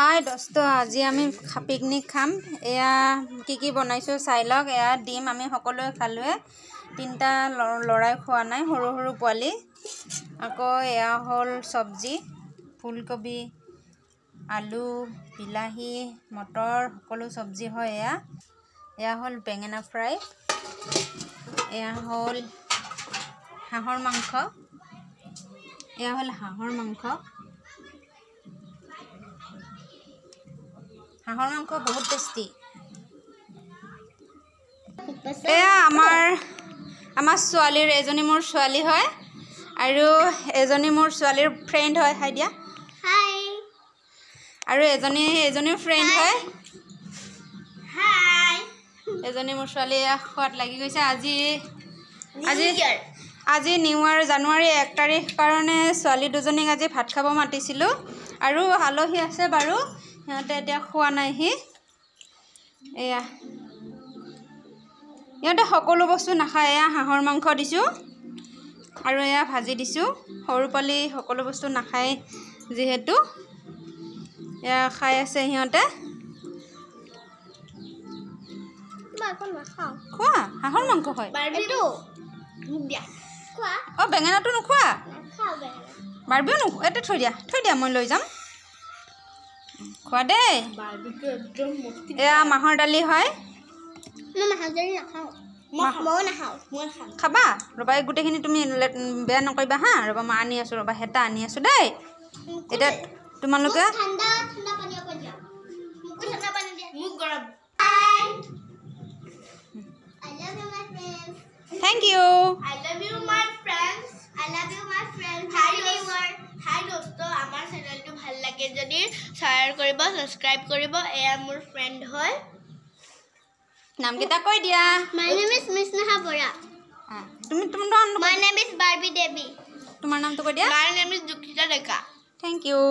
হাই দোস্ত আজি আমি পিকনিক খাম এয়া কি কি বনাইছোঁ চাই লওক এয়া ডিম আমি সকলোৱে খালোৱে তিনিটা লৰাই খোৱা নাই সৰু সৰু পোৱালি আকৌ এয়া হ'ল চব্জি ফুলকবি আলু বিলাহী মটৰ সকলো চব্জি হয় এয়া এয়া হ'ল বেঙেনা ফ্ৰাই এয়া হ'ল হাঁহৰ মাংস এয়া হ'ল হাঁহৰ মাংস হাঁহৰ মাংস বহুত টেষ্টি এয়া আমাৰ আমাৰ ছোৱালীৰ এজনী মোৰ ছোৱালী হয় আৰু এজনী মোৰ ছোৱালীৰ ফ্ৰেণ্ড হয় হাই দিয়া আৰু এজনী এজনীও ফ্ৰেণ্ড হয় এজনী মোৰ ছোৱালী খোৱাত লাগি গৈছে আজি আজি আজি নিউ ইয়াৰ জানুৱাৰী এক তাৰিখ কাৰণে ছোৱালী দুজনীক আজি ভাত খাব মাতিছিলোঁ আৰু আলহী আছে বাৰু সিহঁতে এতিয়া খোৱা নাই সি এয়া সিহঁতে সকলো বস্তু নাখায় এয়া হাঁহৰ মাংস দিছোঁ আৰু এয়া ভাজি দিছোঁ সৰু পোৱালি সকলো বস্তু নাখায় যিহেতু এয়া খাই আছে সিহঁতে খোৱা হাঁহৰ মাংস হয় অ' বেঙেনাটো নোখোৱা বাৰ্বিও নোখোৱা এতিয়া থৈ দিয়া থৈ দিয়া মই লৈ যাম খোৱা দেই এয়া মাহৰ দালি হয় খাবা ৰ'বা এই গোটেইখিনি তুমি বেয়া নকৰিবা হা ৰ'বা মই আনি আছোঁ ৰ'বা হেতা আনি আছোঁ দেই এতিয়া তোমালোকে থেংক ইউ লাগে যদি শ্বেয়াৰ কৰিব ছাবস্ক্ৰাইব কৰিব এয়া মোৰ ফ্ৰেণ্ড হয় নামকেইটা কৈ দিয়া my name is Misnaha Bora তুমি তোমাৰ my name is Barbie Devi তোমাৰ নামটো কৈ দিয়া my name is Jukita Deka thank U